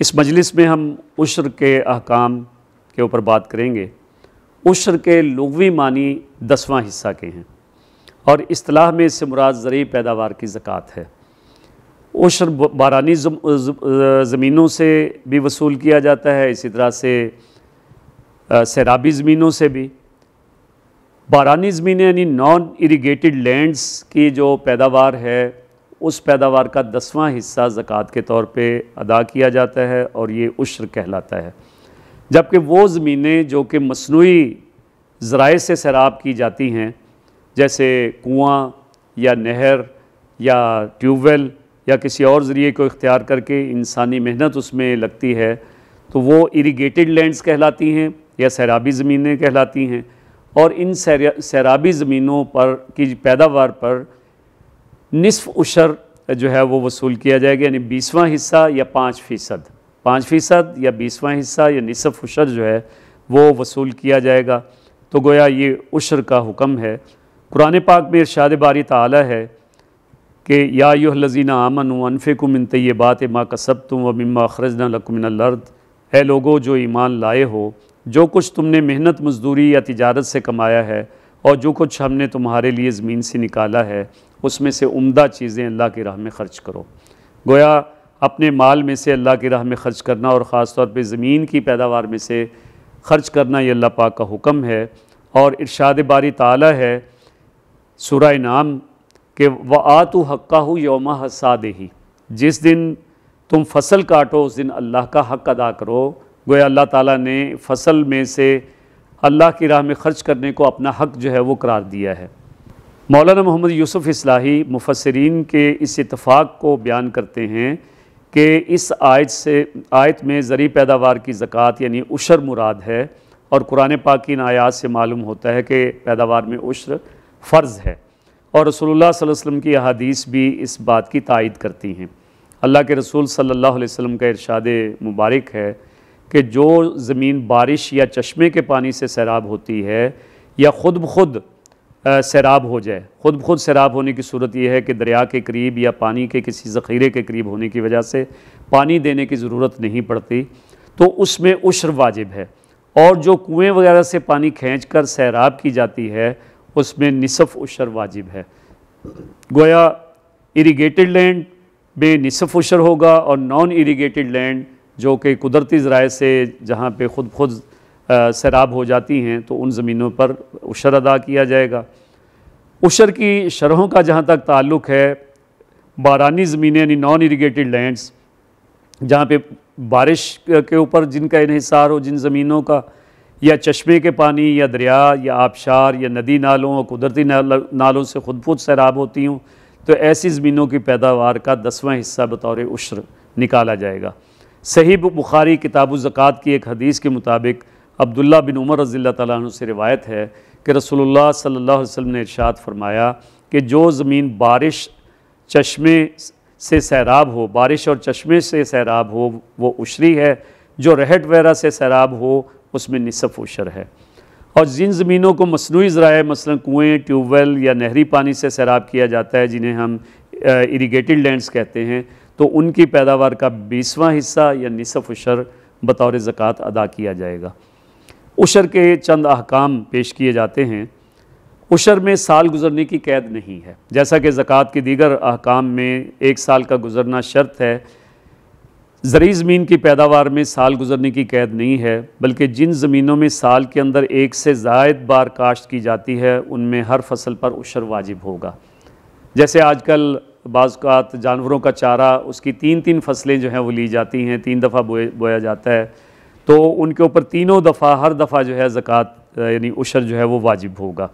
इस मजलिस में हम उशर के अहकाम के ऊपर बात करेंगे उशर के लगवी मानी दसवां हिस्सा के हैं और असलाह में इससे मुराद ज़रूरी पैदावार की ज़क़़त है उशर बारानी ज़मीनों से भी वसूल किया जाता है इसी तरह से सैराबी ज़मीनों से भी बारानी ज़मीनें यानी नॉन इरीगेटेड लैंड्स की जो पैदावार है उस पैदावार का दसवां हिस्सा ज़क़़त के तौर पे अदा किया जाता है और ये उश्र कहलाता है जबकि वो ज़मीनें जो कि मसनू ज़रा से सैराब की जाती हैं जैसे कुआँ या नहर या ट्यूबवेल या किसी और ज़रिए को इख्तियार करके इंसानी मेहनत उसमें लगती है तो वो इरीगेटेड लैंडस कहलाती हैं या सैराबी ज़मीनें कहलाती हैं और इन सैराबी ज़मीनों पर की पैदावार पर निसफ़ उशर जो है वो वसूल किया जाएगा यानी बीसवां हिस्सा या पाँच फ़ीसद पाँच फ़ीसद या बीसवां हिस्सा या निसफ़ उशर जो है वो वसूल किया जाएगा तो गोया ये उशर का हुक्म है कुरान पाक में इरशाद बारी तला है कि या युह लजीना आमन अनफ़िकुम इन बात माँ कसब तुम व मम्मा खरजना लर्द है लोगो जो ईमान लाए हो जो कुछ तुमने मेहनत मजदूरी या तिजारत से कमाया है और जो कुछ हमने तुम्हारे लिए ज़मीन से निकाला है उसमें से उम्दा चीज़ें अल्लाह की राह में ख़र्च करो गोया अपने माल में से अल्लाह की राह में ख़र्च करना और ख़ास तौर पर ज़मीन की पैदावार में से ख़र्च करना ये अल्लाह पाक का हुक्म है और इरशाद बारी ताला है सुरा नाम के व आतु हक्का हो योम हसादेही जिस दिन तुम फसल काटो उस दिन अल्लाह का हक अदा करो गोया अल्लाह ताला ने फसल में से अल्लाह की राह में ख़र्च करने को अपना हक जो है वो करार दिया है मौलाना मोहम्मद यूसुफ़ इस्लाही मुफसरीन के इस इतफ़ाक़ को बयान करते हैं कि इस आयत से आयत में ज़री पैदावार की ज़क़़त यानी उशर मुराद है और कुरान पाक की इन आयात से मालूम होता है कि पैदावार में उशर फ़र्ज़ है और रसोल्ला वसम की अहादीस भी इस बात की तायद करती हैं अल्लाह के रसूल सल्ला वसम का इरशाद मुबारक है कि जो ज़मीन बारिश या चश्मे के पानी से सैराब होती है या ख़ुद ब खुद सैराब हो जाए ख़ुद खुद सैराब होने की सूरत यह है कि दरिया के करीब या पानी के किसी ज़ख़ीरे के करीब होने की वजह से पानी देने की ज़रूरत नहीं पड़ती तो उसमें उश्र वाजिब है और जो कुएँ वगैरह से पानी खींच कर सैराब की जाती है उसमें निसफ़ उशर वाजिब है गोया इरीगेटेड लैंड में निसफ़ उशर होगा और नॉन इरीगेटेड लैंड जो कि कुदरती ज़राए से जहाँ पर ख़ुद खुद सैराब हो जाती हैं तो उन ज़मीनों पर उशर अदा किया जाएगा उशर की शरहों का जहाँ तक ताल्लुक़ है बारानी ज़मीनें यानी नॉन इरीगेटेड लैंड्स जहाँ पे बारिश के ऊपर जिनका इहिसार हो जिन ज़मीनों का या चश्मे के पानी या दरिया या आबशार या नदी नालों और कुदरती नाल, नालों से खुद बुद सैराब होती हूँ तो ऐसी ज़मीनों की पैदावार का दसवां हिस्सा बतौर उश्र निकाला जाएगा सही बुखारी किताबु ज़क़़त की एक हदीस के मुताबिक अब्दुल्ला बिन उमर रज़ी तु से रिवायत है कि रसोल्ला सल्ला वसम ने इर्शाद फरमाया कि जो ज़मीन बारिश चश्मे से सैराब हो बारिश और चश्मे से सैराब हो वो उशरी है जो रहट वगैरह से सैराब हो उसमें नसफ़ उशर है और जिन ज़मीनों को मसनू जरा मसलन कुएँ ट्यूबवेल या नहरी पानी से सैराब किया जाता है जिन्हें हम इरीगेटेड लैंडस कहते हैं तो उनकी पैदावार का बीसवा हिस्सा या नसफ़ उशर बतौर ज़क़़त अदा किया जाएगा उशर के चंद अहकाम पेश किए जाते हैं उशर में साल गुजरने की कैद नहीं है जैसा कि ज़क़़त के दीगर अहकाम में एक साल का गुजरना शर्त है ज़रि ज़मीन की पैदावार में साल गुजरने की कैद नहीं है बल्कि जिन ज़मीनों में साल के अंदर एक से जायद बार काश्त की जाती है उनमें हर फसल पर उशर वाजिब होगा जैसे आजकल बाज़ात जानवरों का चारा उसकी तीन तीन फसलें जो हैं वो ली जाती हैं तीन दफ़ा बोया जाता है तो उनके ऊपर तीनों दफ़ा हर दफ़ा जो है ज़क़़त यानी उशर जो है वो वाजिब होगा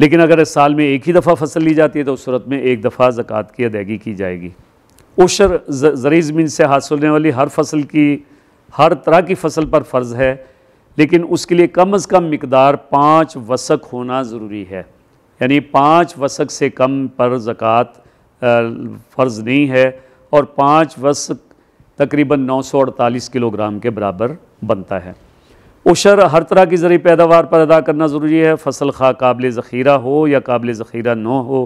लेकिन अगर इस साल में एक ही दफ़ा फसल ली जाती है तो उस सूरत में एक दफ़ा ज़क़़त की अदायगी की जाएगी उशर ज़रिए ज़मीन से हासिल होने वाली हर फसल की हर तरह की फसल पर फ़र्ज़ है लेकिन उसके लिए कम अज़ कम मकदार पाँच वसक होना ज़रूरी है यानी पाँच वसक से कम पर ज़क़़त फ़र्ज़ नहीं है और पाँच वसक तकरीबन 948 किलोग्राम के बराबर बनता है उशर हर तरह की ज़रिए पैदावार पर अदा करना ज़रूरी है फसल खा काबिल ज़ख़ीरा हो या काबिल ज़ख़ीरा न हो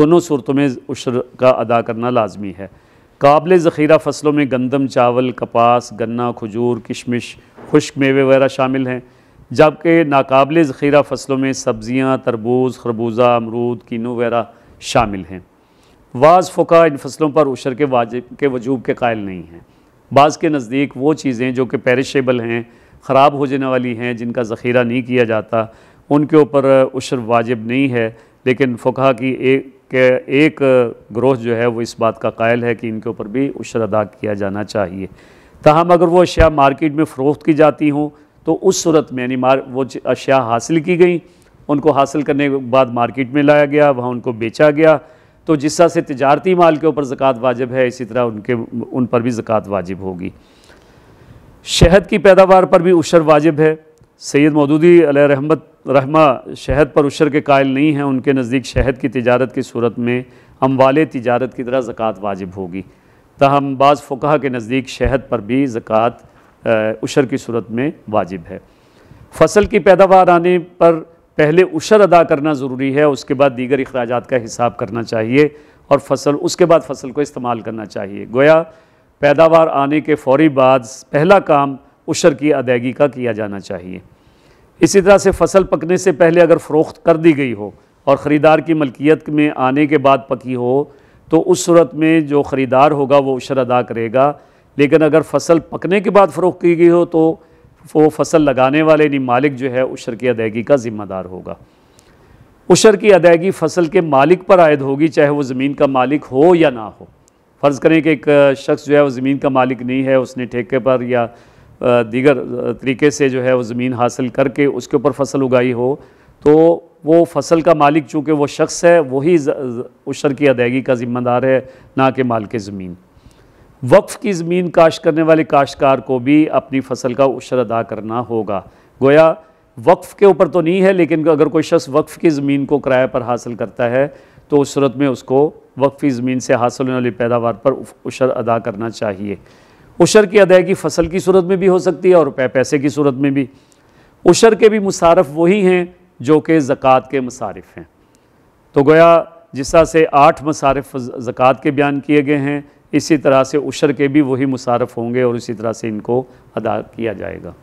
दोनों सूरतों में उशर का अदा करना लाजमी है काबिल ज़ख़ीरा फसलों में गंदम चावल कपास गन्ना खजूर किशमिश खुश्क मेवे वगैरह शामिल हैं जबकि नाकबिल ज़ख़ीरा फसलों में सब्ज़ियाँ तरबूज खरबूजा अमरूद कीनू वगैरह शामिल हैं वाज फ़ुका इन फसलों पर उशर के वाजिब के वजूब के कायल नहीं हैं बाज़ के नज़दीक वो चीज़ें जो कि पेरिशेबल हैं ख़राब हो जाने वाली हैं जिनका ज़ख़ीरा नहीं किया जाता उनके ऊपर उशर वाजिब नहीं है लेकिन फ़ुका की एक के एक ग्रोह जो है वो इस बात का कायल है कि इनके ऊपर भी उशर अदा किया जाना चाहिए तहम अगर वो अशिया मार्केट में फ़रोख्त की जाती हों तो उस सूरत में यानी मार वो अशिया हासिल की गई उनको हासिल करने के बाद मार्केट में लाया गया वहाँ उनको बेचा गया तो जिस तरह से तजारती माल के ऊपर ज़क़़त वाजिब है इसी तरह उनके उन पर भी ज़क़़त वाजिब होगी शहद की पैदावार पर भी उशर वाजिब है सैयद मौदूदी रहमत रहमा शहद पर उशर के कायल नहीं हैं उनके नज़दीक शहद की तजारत की सूरत में अमवाल तजारत की तरह ज़क़़त वाजिब होगी तहम बाज़ फ़ुका के नज़दीक शहद पर भी ज़क़़त उशर की सूरत में वाजिब है फसल की पैदावार आने पर पहले उशर अदा करना ज़रूरी है उसके बाद दीगर अखराज का हिसाब करना चाहिए और फसल उसके बाद फसल को इस्तेमाल करना चाहिए गोया पैदावार आने के फौरी बाद पहला काम उशर की अदायगी का किया जाना चाहिए इसी तरह से फसल पकने से पहले अगर फ़रोख्त कर दी गई हो और ख़रीदार की मलकियत में आने के बाद पकी हो तो उस सूरत में जो ख़रीदार होगा वो उशर अदा करेगा लेकिन अगर फसल पकने के बाद फरोख की गई हो तो वो फसल लगाने वाले यानी मालिक जो है उशर की अदायगी का ज़िम्मेदार होगा उशर की अदायगी फसल के मालिक पर आयद होगी चाहे वो ज़मीन का मालिक हो या ना हो फ़र्ज़ करें कि एक शख्स जो है वो ज़मीन का मालिक नहीं है उसने ठेके पर या दीगर तरीके से जो है वो ज़मीन हासिल करके उसके ऊपर फसल उगाई हो तो वो फसल का मालिक चूँकि वो शख्स है वही उशर की अदायगी का ज़िम्मेदार है ना कि माल के ज़मीन वक्फ़ की ज़मीन काश करने वाले काश्तकार को भी अपनी फसल का उशर अदा करना होगा गोया वक्फ़ के ऊपर तो नहीं है लेकिन अगर कोई शख्स वक्फ़ की ज़मीन को किराए पर हासिल करता है तो उस सूरत में उसको वक्फ़ी ज़मीन से हासिल होने वाली पैदावार पर उशर अदा करना चाहिए उशर की अदायगी फ़सल की सूरत में भी हो सकती है और पैसे की सूरत में भी उशर के भी मुसारफ वही हैं जो कि ज़क़़त के मुसारफ हैं तो गोया जिस तरह से आठ मसारफ ज़क़़त के बयान किए गए हैं इसी तरह से उशर के भी वही मुसारफ़ होंगे और इसी तरह से इनको अदा किया जाएगा